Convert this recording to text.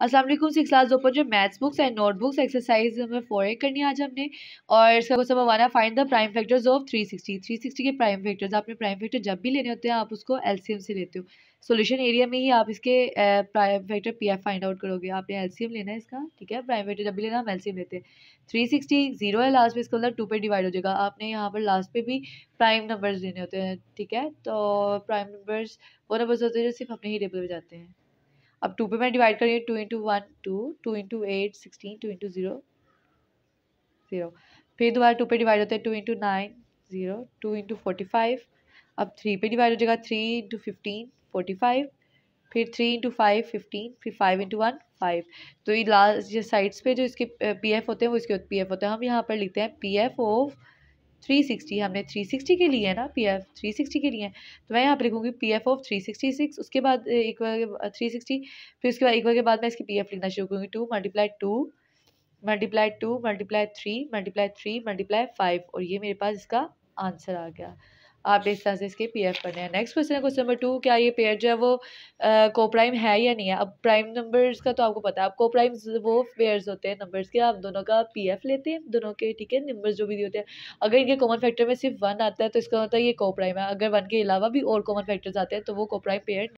Aslam six class open जो maths books and note books exercise हमें four A करनी है आज हमने और इसका क्वेश्चन नंबर वन है find the prime factors of three sixty three sixty के प्राइम फैक्टर्स आपने प्राइम फैक्टर जब भी लेने होते हैं आप उसको एलसीएम से लेते हो सोल्यूशन एरिया में ही आप इसके prime factor P F find out करोगे आपने एलसीएम लेना है इसका ठीक है प्राइम फैक्टर जब भी लेना हम एलसीएम लेते हैं थ्री सिक्सटी जीरो है लास्ट में इसका मतलब टू पे डिवाइड हो जाएगा आपने यहाँ पर लास्ट पे भी प्राइम नंबर्स लेने होते हैं ठीक है तो प्राइम नंबर्स वो नंबर्स होते हैं जो सिर्फ अपने ही टेबल पर जाते हैं अब टू पे मैं डिवाइड करिए two into one two two into eight sixteen two into zero zero फिर दोबारा टू पे डिवाइड होते हैं two into nine zero two into forty five अब थ्री पे डिवाइड हो जाएगा three into fifteen forty five फिर थ्री इंटू फाइव फिफ्टीन फिर फाइव इंटू वन फाइव तो ये लास्ट ये साइड्स पे जो इसके पी एफ होते हैं वो इसके पी एफ होते हैं हम यहाँ पर लिखते हैं P F of three sixty हमने थ्री सिक्सटी के लिए है ना पी एफ थ्री सिक्सटी के लिए है तो मैं यहाँ पर लिखूँगी P F of three sixty six उसके बाद एक बार थ्री सिक्सटी फिर उसके बाद एक बार के बाद मैं इसकी पी एफ लिखना शुरू करूँगी two multiply two multiply two multiply three multiply three multiply five और ये मेरे पास इसका आंसर आ गया आप इस तरह से इसके पी एफ पढ़ने हैं नेक्स्ट क्वेश्चन है क्वेश्चन नंबर टू क्या ये पेयर जो है वो कोप्राइम है या नहीं है अब प्राइम नंबर्स का तो आपको पता है को कोप्राइम वो पेयर्स होते हैं नंबर्स के आप दोनों का पी एफ लेते हैं दोनों के ठीक है नंबर्स जो भी दिए होते हैं अगर इनके कॉमन फैक्टर में सिर्फ वन आता है तो इसका होता मतलब है ये कोप्राइम है अगर वन के अलावा भी और कॉमन फैक्टर्स आते हैं तो वो कोप्राइम पेयर